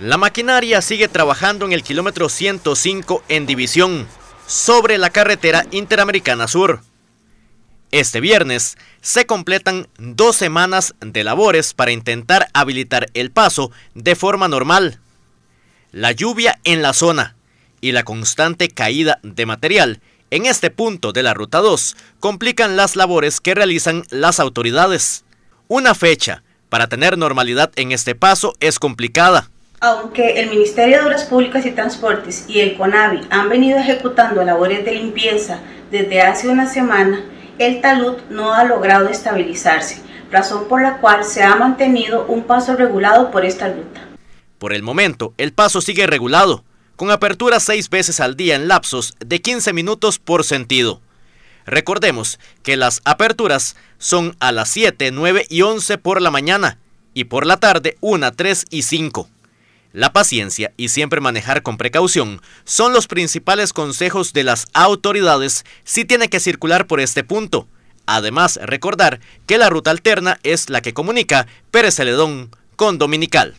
La maquinaria sigue trabajando en el kilómetro 105 en división, sobre la carretera Interamericana Sur. Este viernes se completan dos semanas de labores para intentar habilitar el paso de forma normal. La lluvia en la zona y la constante caída de material en este punto de la Ruta 2 complican las labores que realizan las autoridades. Una fecha para tener normalidad en este paso es complicada. Aunque el Ministerio de Obras Públicas y Transportes y el CONAVI han venido ejecutando labores de limpieza desde hace una semana, el talud no ha logrado estabilizarse, razón por la cual se ha mantenido un paso regulado por esta ruta. Por el momento, el paso sigue regulado, con aperturas seis veces al día en lapsos de 15 minutos por sentido. Recordemos que las aperturas son a las 7, 9 y 11 por la mañana y por la tarde 1, 3 y 5. La paciencia y siempre manejar con precaución son los principales consejos de las autoridades si tiene que circular por este punto. Además, recordar que la ruta alterna es la que comunica Pérez Celedón con Dominical.